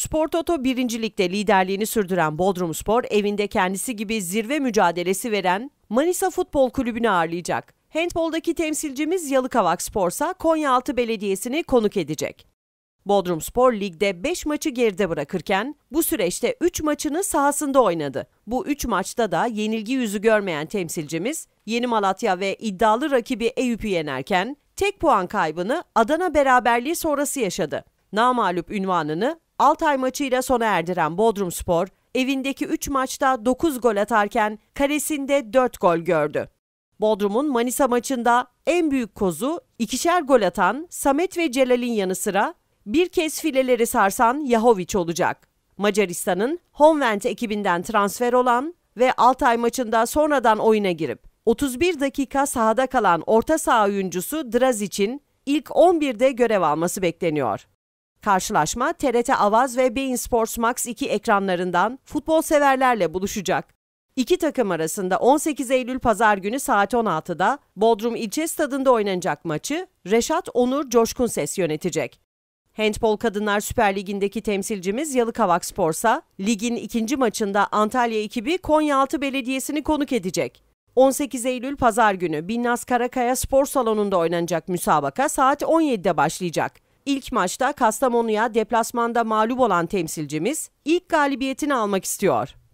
Spor Toto 1. Lig'de liderliğini sürdüren Bodrum Spor evinde kendisi gibi zirve mücadelesi veren Manisa Futbol Kulübü'nü ağırlayacak. Handboldaki temsilcimiz Yalıkavak Spor'sa Konyaaltı Belediyesi'ni konuk edecek. Bodrum Spor ligde 5 maçı geride bırakırken bu süreçte 3 maçını sahasında oynadı. Bu 3 maçta da yenilgi yüzü görmeyen temsilcimiz Yeni Malatya ve iddialı rakibi Eyüp'ü yenerken tek puan kaybını Adana beraberliği sonrası yaşadı. Namalup ünvanını Altay maçıyla sona erdiren Bodrum Spor, evindeki 3 maçta 9 gol atarken karesinde 4 gol gördü. Bodrum'un Manisa maçında en büyük kozu ikişer gol atan Samet ve Celal'in yanı sıra bir kez fileleri sarsan Yahoviç olacak. Macaristan'ın Honvent ekibinden transfer olan ve Altay maçında sonradan oyuna girip 31 dakika sahada kalan orta saha oyuncusu Draz için ilk 11'de görev alması bekleniyor. Karşılaşma TRT Avaz ve Bein Sports Max 2 ekranlarından futbol severlerle buluşacak. İki takım arasında 18 Eylül pazar günü saat 16'da Bodrum İlçe Stadında oynanacak maçı Reşat Onur Coşkun Ses yönetecek. Handball Kadınlar Süper Ligi'ndeki temsilcimiz Yalıkavak Sporsa, ligin ikinci maçında Antalya ekibi Konyaaltı Belediyesi'ni konuk edecek. 18 Eylül Pazar günü Binnaz Karakaya Spor Salonu'nda oynanacak müsabaka saat 17'de başlayacak ilk maçta Kastamonu'ya deplasmanda mağlup olan temsilcimiz ilk galibiyetini almak istiyor.